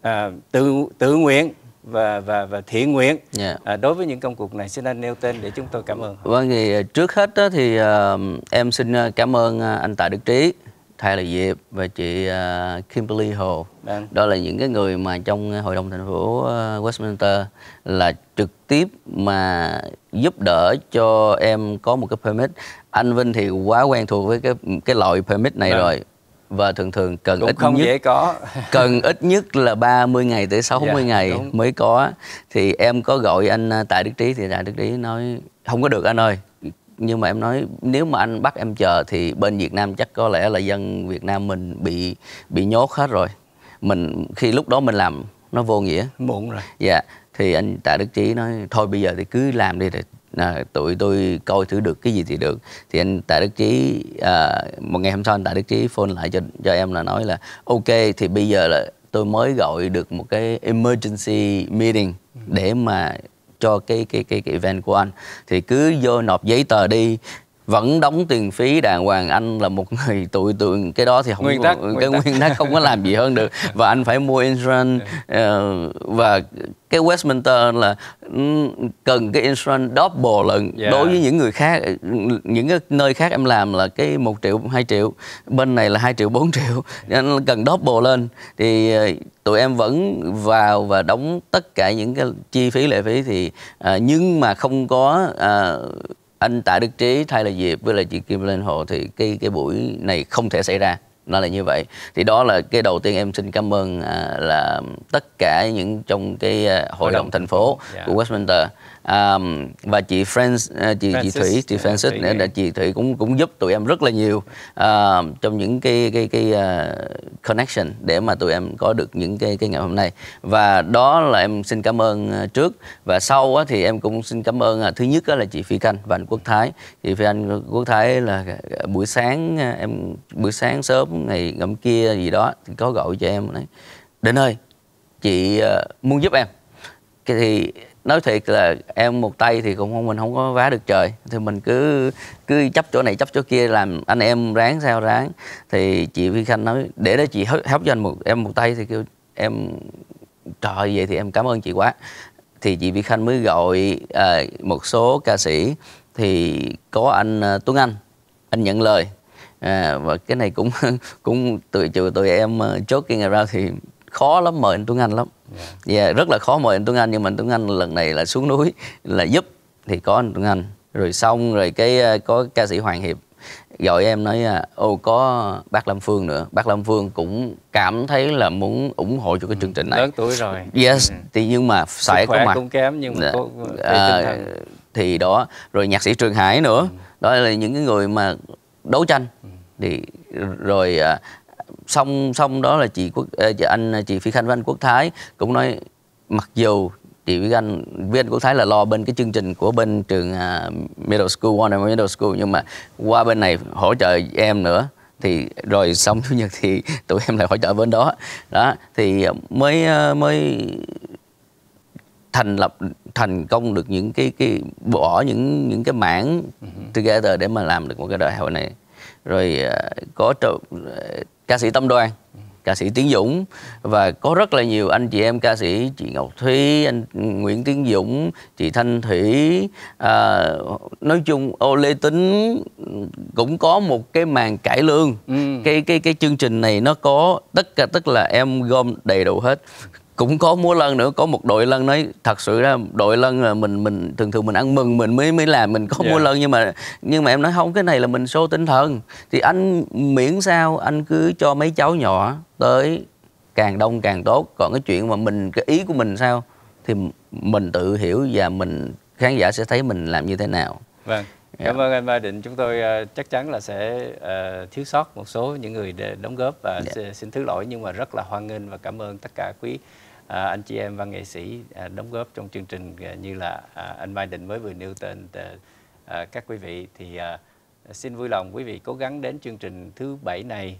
à, tự tự nguyện và và và thiện nguyện yeah. Dạ. à, đối với những công cuộc này xin anh nêu tên để chúng tôi cảm ơn. Vâng thì à, trước hết đó thì uh, em xin à, cảm ơn anh Tạ Đức Trí, Thầy Lệ Diệp và chị uh, Kimberly Hồ. Đang. Vâng. Đó là những cái người mà trong hội đồng thành phố Westminster là trực tiếp mà giúp đỡ cho em có một cái permit. Anh Vinh thì quá quen thuộc với cái cái loại permit này Đang. Vâng. rồi và thường thường cần Cũng ít không nhất dễ có cần ít nhất là 30 ngày tới 60 yeah, dạ, ngày đúng. mới có thì em có gọi anh à, tại Đức Trí thì tại Đức Trí nói không có được anh ơi nhưng mà em nói nếu mà anh bắt em chờ thì bên Việt Nam chắc có lẽ là dân Việt Nam mình bị bị nhốt hết rồi mình khi lúc đó mình làm nó vô nghĩa muộn rồi dạ thì anh tạ đức trí nói thôi bây giờ thì cứ làm đi rồi à, tụi tôi coi thử được cái gì thì được thì anh tại đức trí à, một ngày hôm sau anh tại đức trí phone lại cho cho em là nói là ok thì bây giờ là tôi mới gọi được một cái emergency meeting để mà cho cái cái cái cái event của anh thì cứ vô nộp giấy tờ đi vẫn đóng tiền phí đàng hoàng anh là một người tụi tượng cái đó thì không nguyên tắc, cái nguyên tắc. không có làm gì hơn được và anh phải mua insurance uh, và cái Westminster là ừ, cần cái insurance double lần yeah. Dạ. đối với những người khác những cái nơi khác em làm là cái một triệu 2 triệu bên này là 2 triệu 4 triệu nên cần double lên thì ờ, tụi em vẫn vào và đóng tất cả những cái chi phí lệ phí thì uh, nhưng mà không có uh, anh Tạ Đức Trí thay là Diệp với là chị Kim Lên Hồ thì cái cái buổi này không thể xảy ra nó là như vậy thì đó là cái đầu tiên em xin cảm ơn à, là tất cả những trong cái à, hội đồng thành phố yeah. Dạ. của Westminster um, và chị Friends, uh, à, chị Francis, chị Thủy, chị à, Francis, uh, Thủy. chị Thủy cũng cũng giúp tụi em rất là nhiều uh, trong những cái cái cái uh, connection để mà tụi em có được những cái cái ngày hôm nay và đó là em xin cảm ơn ờ, trước và sau á, thì em cũng xin cảm ơn à, thứ nhất á, là chị Phi Canh và anh Quốc Thái, chị Phi Anh Quốc Thái là ờ, buổi sáng em buổi sáng sớm ngày ngậm kia gì đó thì có gọi cho em nói đến ơi chị uh, muốn giúp em cái thì nói thiệt là em một tay thì cũng không mình không có vá được trời thì mình cứ cứ chấp chỗ này chấp chỗ kia làm anh em ráng sao ráng thì chị Vi Khanh nói để đó chị help cho anh một em một tay thì kêu em trời vậy thì em cảm ơn chị quá thì chị Vi Khanh mới gọi à, một số ca sĩ thì có anh à, Tuấn Anh anh nhận lời à, và cái này cũng cũng tụi trừ tụi em à, chốt cái ngày ra thì khó lắm mời anh Tuấn Anh lắm yeah. Dạ. Yeah, dạ, rất là khó mời anh Tuấn Anh nhưng mà anh Tuấn Anh lần này là xuống núi là giúp thì có anh Tuấn Anh rồi xong rồi cái ờ, có ca sĩ Hoàng Hiệp gọi em nói ờ, ô có bác Lâm Phương nữa bác Lâm Phương cũng cảm thấy là muốn ủng hộ cho cái ừ, chương trình này lớn tuổi rồi yes ừ. thì nhưng mà sải có mặt cũng kém nhưng mà dạ. có, à, thì đó rồi nhạc sĩ Trường Hải nữa ừ. đó là những cái người mà đấu tranh ừ. thì rồi xong xong đó là chị quốc ờ, chị anh chị phi khanh với anh quốc thái cũng nói mặc dù chị với anh viên quốc thái là lo bên cái chương trình của bên trường à, middle school one middle school nhưng mà qua bên này hỗ trợ em nữa thì rồi xong chủ nhật thì tụi em lại hỗ trợ bên đó đó thì mới ờ, mới thành lập thành công được những cái cái bỏ những những cái mảng ừ together để mà làm được một cái đại hội này rồi ờ, có ca sĩ Tâm Đoan ca sĩ Tiến Dũng và có rất là nhiều anh chị em ca sĩ chị Ngọc Thúy anh Nguyễn Tiến Dũng chị Thanh Thủy à, nói chung ô Lê Tính cũng có một cái màn cải lương ừ. cái cái cái chương trình này nó có tất cả tức là em gom đầy đủ hết cũng có múa lân nữa có một đội lân nói thật sự ra đội lân là mình mình thường thường mình ăn mừng mình mới mới làm mình có yeah. múa lân nhưng mà nhưng mà em nói không cái này là mình show tinh thần thì anh miễn sao anh cứ cho mấy cháu nhỏ tới càng đông càng tốt còn cái chuyện mà mình cái ý của mình sao thì mình tự hiểu và mình khán giả sẽ thấy mình làm như thế nào vâng dạ. cảm yeah. ơn anh Ba Định chúng tôi uh, chắc chắn là sẽ uh, thiếu sót một số những người để đóng góp và yeah. Dạ. xin thứ lỗi nhưng mà rất là hoan nghênh và cảm ơn tất cả quý À, anh chị em văn nghệ sĩ à, đóng góp trong chương trình à, như là anh Mai Định mới vừa nêu tên các quý vị thì xin vui lòng quý vị cố gắng đến chương trình thứ bảy này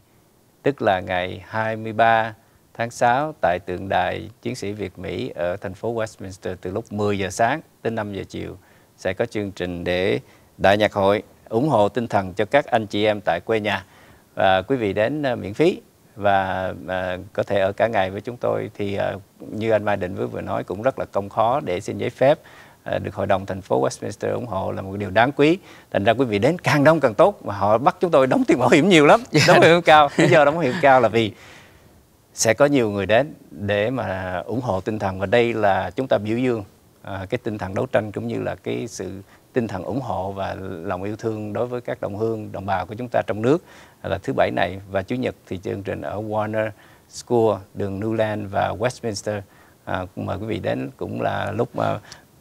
tức là ngày 23 tháng 6 tại tượng đài chiến sĩ Việt Mỹ ở thành phố Westminster từ lúc 10 giờ sáng đến 5 giờ chiều sẽ có chương trình để đại nhạc hội ủng hộ tinh thần cho các anh chị em tại quê nhà và quý vị đến miễn phí và à, có thể ở cả ngày với chúng tôi thì à, như anh Mai Định vừa nói cũng rất là công khó để xin giấy phép à, được hội đồng thành phố Westminster ủng hộ là một điều đáng quý. Thành ra quý vị đến càng đông càng tốt mà họ bắt chúng tôi đóng tiền bảo hiểm nhiều lắm, yeah. Dạ. đóng bảo hiểm cao. Lý do đóng bảo hiểm cao là vì sẽ có nhiều người đến để mà ủng hộ tinh thần và đây là chúng ta biểu dương à, cái tinh thần đấu tranh cũng như là cái sự tinh thần ủng hộ và lòng yêu thương đối với các đồng hương đồng bào của chúng ta trong nước là thứ bảy này và chủ nhật thì chương trình ở Warner School đường Newland và Westminster à, mời quý vị đến cũng là lúc mà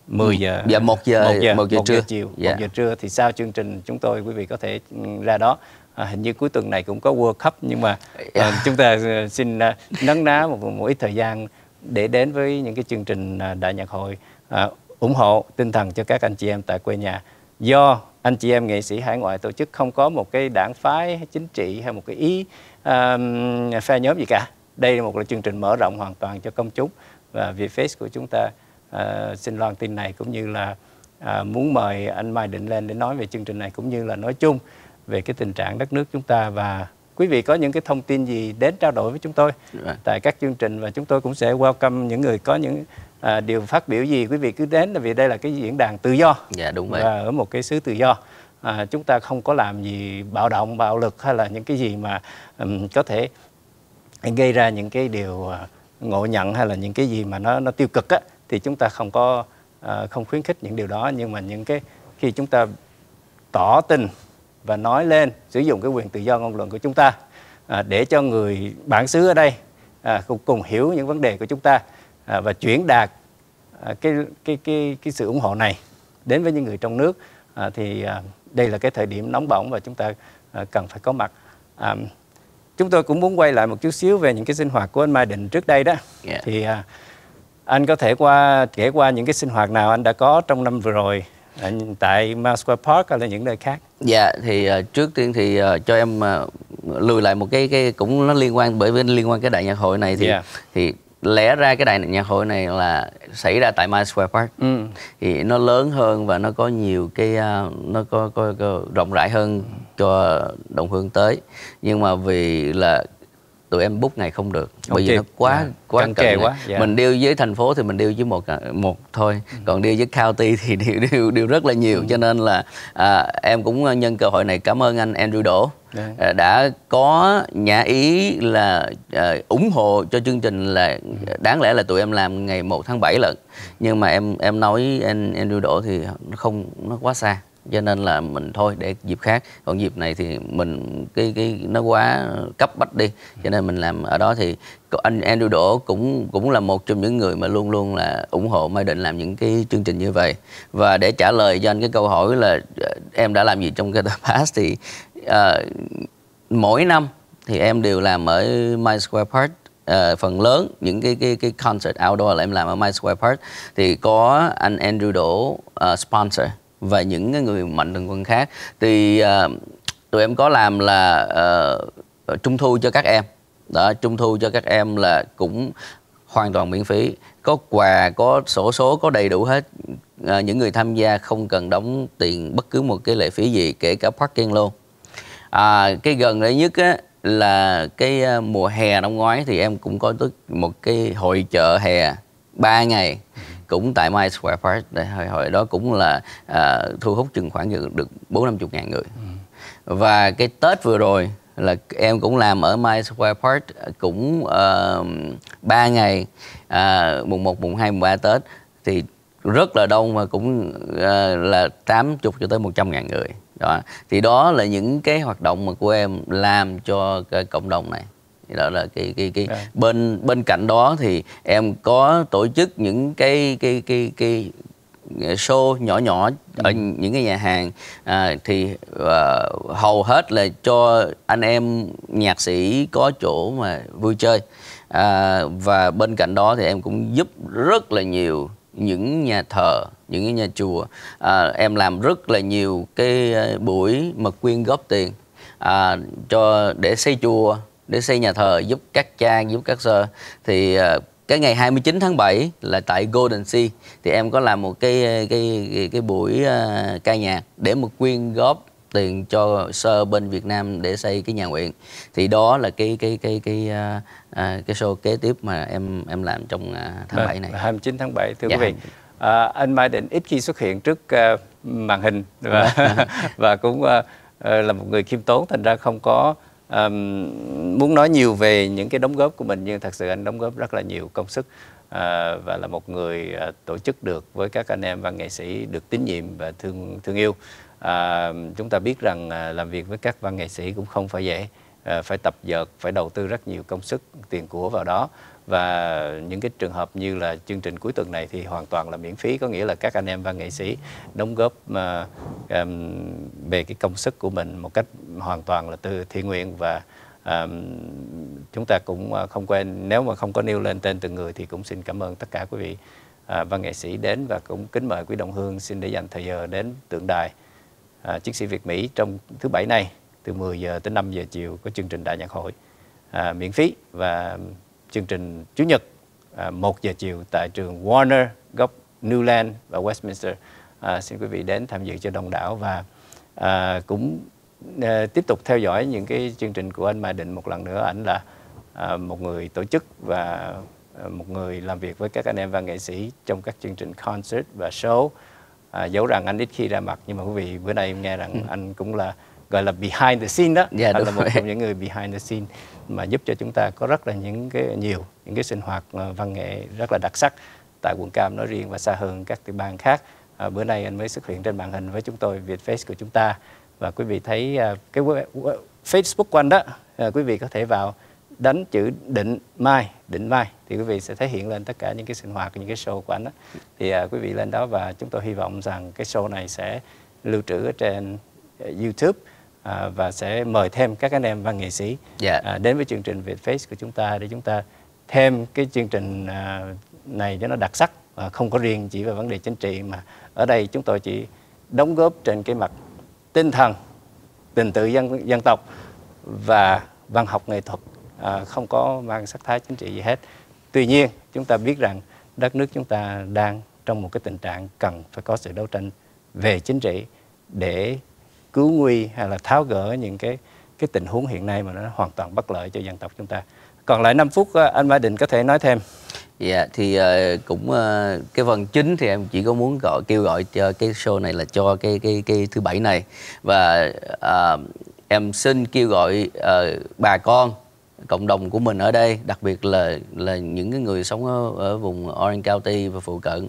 10 giờ dạ 1 giờ 1 giờ, 1 giờ, 1 trưa. giờ chiều dạ. 1 giờ trưa thì sau chương trình chúng tôi quý vị có thể ừ, ra đó à, hình như cuối tuần này cũng có World Cup nhưng mà dạ. à, chúng ta ờ, xin ờ, nấn ná một, một ít thời gian để đến với những cái chương trình à, đại nhạc hội à, ủng hộ tinh thần cho các anh chị em tại quê nhà do anh chị em nghệ sĩ hải ngoại tổ chức không có một cái đảng phái chính trị hay một cái ý um, phe nhóm gì cả đây là một là chương trình mở rộng hoàn toàn cho công chúng và Vietface của chúng ta uh, xin loan tin này cũng như là uh, muốn mời anh Mai Định lên để nói về chương trình này cũng như là nói chung về cái tình trạng đất nước chúng ta và quý vị có những cái thông tin gì đến trao đổi với chúng tôi dạ. tại các chương trình và chúng tôi cũng sẽ welcome những người có những à, điều phát biểu gì quý vị cứ đến là vì đây là cái diễn đàn tự do dạ đúng vậy và ở một cái xứ tự do à, chúng ta không có làm gì bạo động bạo lực hay là những cái gì mà um, có thể gây ra những cái điều à, ngộ nhận hay là những cái gì mà nó nó tiêu cực á thì chúng ta không có uh, không khuyến khích những điều đó nhưng mà những cái khi chúng ta tỏ tình và nói lên sử dụng cái quyền tự do ngôn luận của chúng ta à, để cho người bản xứ ở đây à, cùng cùng hiểu những vấn đề của chúng ta À, và chuyển đạt à, cái cái cái cái sự ủng hộ này đến với những người trong nước à, thì đây là cái thời điểm nóng bỏng và chúng ta cần phải có mặt chúng tôi cũng muốn quay lại một chút xíu về những cái sinh hoạt của anh Mai Định trước đây đó yeah. thì anh có thể qua kể qua những cái sinh hoạt nào anh đã có trong năm vừa rồi tại Mount Park hay là những nơi khác? Dạ thì trước tiên thì cho em lùi lại một cái cái cũng nó liên quan bởi vì liên quan cái đại nhạc hội này thì yeah. thì lẽ ra cái đại nhạc hội này là xảy ra tại Times Square Park ừ. thì nó lớn hơn và nó có nhiều cái uh, nó có, có, có rộng rãi hơn cho đồng hương tới nhưng mà vì là tụi em bút ngày không được không bởi vì nó quá à, quá căng kề quá dạ. mình điêu với thành phố thì mình điêu với một à, một thôi ừ. còn điêu với county thì điêu điêu điêu rất là nhiều ừ. cho nên là à, em cũng nhân cơ hội này cảm ơn anh Andrew Đỗ dạ. à, đã có nhã ý là à, ủng hộ cho chương trình là ừ. đáng lẽ là tụi em làm ngày 1 tháng 7 lận ừ. nhưng mà em em nói anh Andrew Đỗ thì nó không nó quá xa cho nên là mình thôi để dịp khác còn dịp này thì mình cái cái nó quá cấp bách đi cho nên mình làm ở đó thì anh Andrew Đỗ cũng cũng là một trong những người mà luôn luôn là ủng hộ Mai Định làm những cái chương trình như vậy và để trả lời cho anh cái câu hỏi là ờ, em đã làm gì trong cái past thì uh, mỗi năm thì em đều làm ở My Square Park uh, phần lớn những cái cái cái concert outdoor là em làm ở My Square Park thì có anh Andrew Đỗ uh, sponsor và những người mạnh thường quân khác thì uh, tụi em có làm là uh, trung thu cho các em đó trung thu cho các em là cũng hoàn toàn miễn phí có quà có sổ số có đầy đủ hết à, những người tham gia không cần đóng tiền bất cứ một cái lệ phí gì kể cả parking luôn à, cái gần đây nhất á, là cái à, mùa hè năm ngoái thì em cũng có tức một cái hội chợ hè 3 ngày cũng tại Mile Square Park để hồi, hồi đó cũng là à, thu hút chừng khoảng được, bốn năm 50 ngàn người ừ. và cái Tết vừa rồi là em cũng làm ở Mile Square Park cũng uh, ngày à, mùng một mùng hai mùng ba Tết thì rất là đông và cũng uh, là 80 cho tới 100 ngàn người đó. thì đó là những cái hoạt động mà của em làm cho cộng đồng này đó là cái cái cái à. bên bên cạnh đó thì em có tổ chức những cái cái cái cái show nhỏ nhỏ ừ. ở những cái nhà hàng à, thì uh, hầu hết là cho anh em nhạc sĩ có chỗ mà vui chơi à, và bên cạnh đó thì em cũng giúp rất là nhiều những nhà thờ những cái nhà chùa à, em làm rất là nhiều cái à, buổi mà quyên góp tiền à, cho để xây chùa để xây nhà thờ giúp các cha giúp các sơ thì ờ, cái ngày 29 tháng 7 là tại Golden Sea thì em có làm một cái cái cái, cái buổi uh, ca nhạc để mà quyên góp tiền cho sơ bên Việt Nam để xây cái nhà nguyện thì đó là cái cái cái cái uh, cái show kế tiếp mà em em làm trong uh, tháng à, vâng, 7 này 29 tháng 7 thưa dạ. quý vị à, anh Mai Định ít khi xuất hiện trước uh, màn hình dạ. và và cũng uh, là một người khiêm tốn thành ra không có um, muốn nói nhiều về những cái đóng góp của mình nhưng thật sự anh đóng góp rất là nhiều công sức uh, và là một người uh, tổ chức được với các anh em văn nghệ sĩ được tín nhiệm và thương thương yêu à, chúng ta biết rằng à, làm việc với các văn nghệ sĩ cũng không phải dễ à, phải tập dượt phải đầu tư rất nhiều công sức tiền của vào đó và những cái trường hợp như là chương trình cuối tuần này thì hoàn toàn là miễn phí có nghĩa là các anh em văn nghệ sĩ đóng góp mà ờ, um, về cái công sức của mình một cách hoàn toàn là từ thiện nguyện và um, chúng ta cũng ờ, không quên nếu mà không có nêu lên tên từng người thì cũng xin cảm ơn tất cả quý vị uh, văn nghệ sĩ đến và cũng kính mời quý đồng hương xin để dành thời giờ đến tượng đài uh, chiến sĩ Việt Mỹ trong thứ bảy này từ 10 giờ tới 5 giờ chiều có chương trình đại nhạc hội uh, miễn phí và chương trình Chủ nhật à, 1 giờ chiều tại trường Warner gốc Newland và Westminster. À, xin quý vị đến tham dự cho đông đảo và à, cũng à, tiếp tục theo dõi những cái chương trình của anh Mai Định một lần nữa. Anh là à, một người tổ chức và à, một người làm việc với các anh em văn nghệ sĩ trong các chương trình concert và show. À, dẫu rằng anh ít khi ra mặt nhưng mà quý vị bữa nay em nghe rằng ừ. anh cũng là gọi là behind the scene đó dạ, anh là một trong những người behind the scene mà giúp cho chúng ta có rất là những cái nhiều những cái sinh hoạt ờ, văn nghệ rất là đặc sắc tại quận cam nói riêng và xa hơn các cái bang khác à, bữa nay anh mới xuất hiện trên màn hình với chúng tôi Việt vietface của chúng ta và quý vị thấy à, cái facebook của anh đó à, quý vị có thể vào đánh chữ định mai định mai thì quý vị sẽ thể hiện lên tất cả những cái sinh hoạt những cái show của anh đó thì à, quý vị lên đó và chúng tôi hy vọng rằng cái show này sẽ lưu trữ ở trên YouTube à, và sẽ mời thêm các anh em văn nghệ sĩ yeah. Dạ. à, đến với chương trình Việt Face của chúng ta để chúng ta thêm cái chương trình à, này cho nó đặc sắc à, không có riêng chỉ về vấn đề chính trị mà ở đây chúng tôi chỉ đóng góp trên cái mặt tinh thần tình tự dân dân tộc và văn học nghệ thuật à, không có mang sắc thái chính trị gì hết tuy nhiên chúng ta biết rằng đất nước chúng ta đang trong một cái tình trạng cần phải có sự đấu tranh về chính trị để cứu nguy hay là tháo gỡ những cái cái tình huống hiện nay mà nó hoàn toàn bất lợi cho dân tộc chúng ta. Còn lại 5 phút ờ, anh Mã Định có thể nói thêm. Dạ yeah, thì uh, cũng uh, cái phần chính thì em chỉ có muốn gọi kêu gọi cho cái show này là cho cái cái cái thứ bảy này và uh, em xin kêu gọi uh, bà con cộng đồng của mình ở đây đặc biệt là là những cái người sống ở, ở vùng Orange County và phụ cận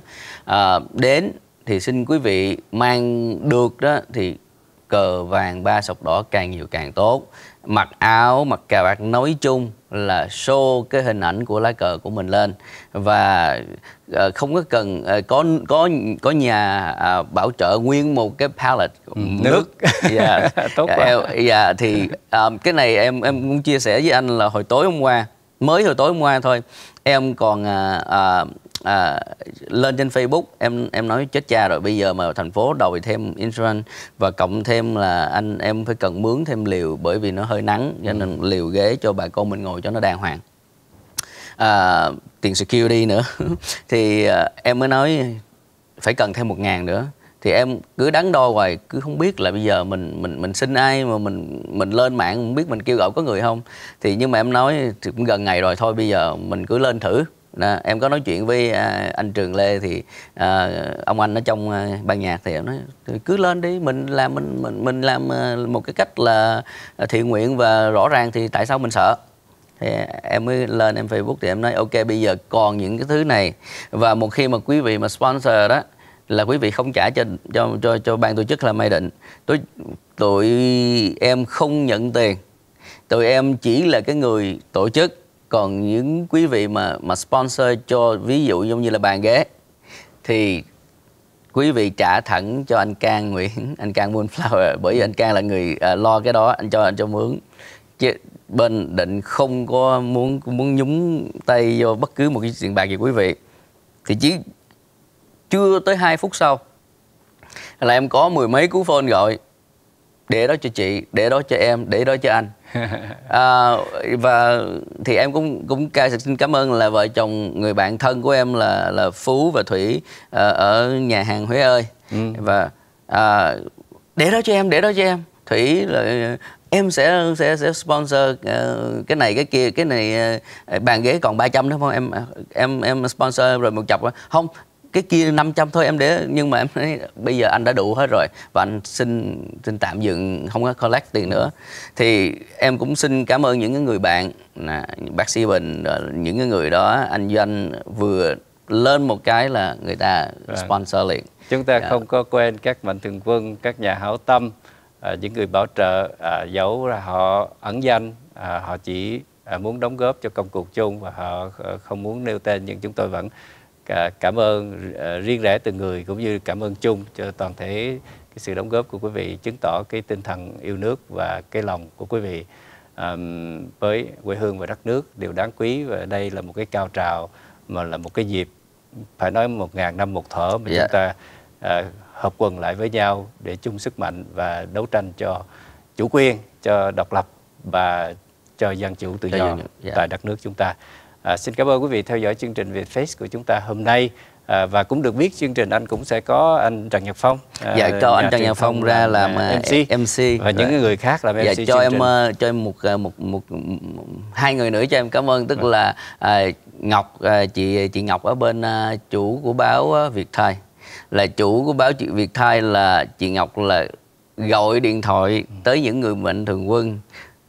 uh, đến thì xin quý vị mang được đó thì cờ vàng ba sọc đỏ càng nhiều càng tốt mặc áo mặc cà vạt nói chung là show cái hình ảnh của lá cờ của mình lên và ờ, không có cần ờ, có có có nhà à, bảo trợ nguyên một cái palette ừ, nước, nước. Yeah. Dạ. tốt quá yeah, dạ, thì à, cái này em em muốn chia sẻ với anh là hồi tối hôm qua mới hồi tối hôm qua thôi em còn à, à, lên trên Facebook em em nói chết cha rồi bây giờ mà thành phố đòi thêm insurance và cộng thêm là anh em phải cần mướn thêm liều bởi vì nó hơi nắng cho nên ừ. liều ghế cho bà con mình ngồi cho nó đàng hoàng à, tiền security nữa thì à, em mới nói phải cần thêm một ngàn nữa thì em cứ đắn đo hoài cứ không biết là bây giờ mình mình mình xin ai mà mình mình lên mạng không biết mình kêu gọi có người không thì nhưng mà em nói thì cũng gần ngày rồi thôi bây giờ mình cứ lên thử đó, em có nói chuyện với à, anh Trường Lê thì à, ông anh ở trong à, ban nhạc thì em nói cứ lên đi mình làm mình mình mình làm à, một cái cách là à, thiện nguyện và rõ ràng thì tại sao mình sợ thì em mới lên em Facebook thì em nói ok bây giờ còn những cái thứ này và một khi mà quý vị mà sponsor đó là quý vị không trả cho cho cho, cho ban tổ chức là may định tôi tụi em không nhận tiền tụi em chỉ là cái người tổ chức còn những quý vị mà mà sponsor cho ví dụ giống như là bàn ghế thì quý vị trả thẳng cho anh Cang Nguyễn, anh Cang Moonflower bởi vì anh Cang là người uh, lo cái đó, anh cho anh cho mướn. Chứ bên định không có muốn muốn nhúng tay vô bất cứ một cái chuyện bàn gì quý vị. Thì chỉ chưa tới 2 phút sau là em có mười mấy cú phone gọi để đó cho chị, để đó cho em, để đó cho anh à, và thì em cũng cũng ca xin cảm ơn là vợ chồng người bạn thân của em là là phú và thủy à, ở nhà hàng huế ơi ừ. và à, để đó cho em để đó cho em thủy là em sẽ sẽ sẽ sponsor uh, cái này cái kia cái này uh, bàn ghế còn 300 đúng không em em em sponsor rồi một chọc không cái kia 500 thôi em để nhưng mà em nói bây giờ anh đã đủ hết rồi và anh xin xin tạm dừng không có collect tiền nữa thì em cũng xin cảm ơn những người bạn là bác sĩ Bình những người đó anh Doanh vừa lên một cái là người ta vâng. sponsor liền chúng ta yeah. Dạ. không có quên các mạnh thường quân các nhà hảo tâm à, những người bảo trợ à, dẫu là họ ẩn danh à, họ chỉ à, muốn đóng góp cho công cuộc chung và họ ờ, không muốn nêu tên nhưng chúng tôi vẫn Ờ, cảm ơn ờ, riêng rẽ từng người cũng như cảm ơn chung cho toàn thể cái sự đóng góp của quý vị chứng tỏ cái tinh thần yêu nước và cái lòng của quý vị với quê hương và đất nước đều đáng quý và đây là một cái cao trào mà là một cái dịp phải nói một ngàn năm một thở mà yeah. Dạ. chúng ta ờ, hợp quần lại với nhau để chung sức mạnh và đấu tranh cho chủ quyền cho độc lập và cho dân chủ tự do yeah. Dạ. tại đất nước chúng ta À, xin cảm ơn quý vị theo dõi chương trình Việt Face của chúng ta hôm nay. À, và cũng được biết chương trình anh cũng sẽ có anh Trần Nhật Phong. À, dạ cho anh Trần Nhật Phong ra làm, à, MC, MC và rồi. những dạ. người khác làm MC. Dạ, cho em trình. Ờ, cho em một, một ờ, một một hai người nữa cho em cảm ơn tức rồi. Vâng. là à, Ngọc à, chị chị Ngọc ở bên à, chủ của báo à, Việt Thai là chủ của báo chị Việt Thai là chị Ngọc là gọi điện thoại tới những người bệnh thường quân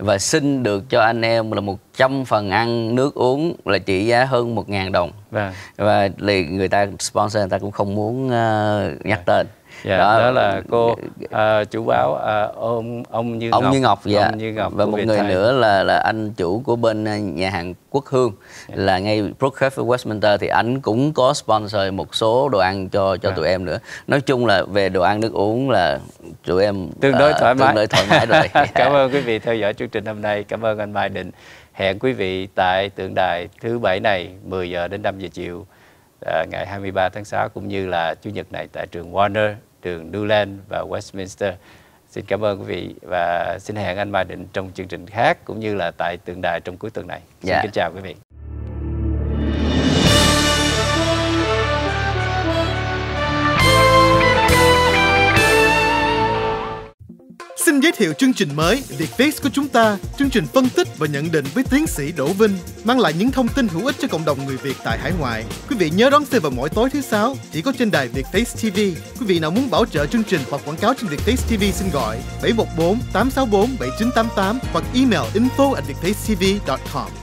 và xin được cho anh em là 100 phần ăn nước uống là trị giá hơn 1.000 đồng vâng. và người ta sponsor người ta cũng không muốn uh, nhắc vâng. tên dạ, đó. đó là cô uh, chủ báo uh, ông ông như ông ngọc, như ngọc dạ. ông như ngọc và một Việt người Thái. nữa là là anh chủ của bên à, nhà hàng quốc hương dạ. là ngay Brookhead Westminster thì anh cũng có sponsor một số đồ ăn cho cho dạ. tụi em nữa nói chung là về đồ ăn nước uống là tụi em tương đối uh, thoải mái tương đối thoải mái rồi dạ. cảm ơn quý vị theo dõi chương trình hôm nay cảm ơn anh Mai Định hẹn quý vị tại tượng đài thứ bảy này 10 giờ đến 5 giờ chiều ngày 23 tháng 6 cũng như là chủ nhật này tại trường Warner đường Newland và Westminster. Xin cảm ơn quý vị và xin hẹn anh Mai Định trong chương trình khác cũng như là tại tượng đài trong cuối tuần này. Xin dạ. kính chào quý vị. xin giới thiệu chương trình mới Việt Vietfix của chúng ta, chương trình phân tích và nhận định với tiến sĩ Đỗ Vinh, mang lại những thông tin hữu ích cho cộng đồng người Việt tại hải ngoại. Quý vị nhớ đón xem vào mỗi tối thứ sáu chỉ có trên đài Việt Face TV. Quý vị nào muốn bảo trợ chương trình hoặc quảng cáo trên Việt Face TV xin gọi 714 864 7988 hoặc email info@vietfacetv.com.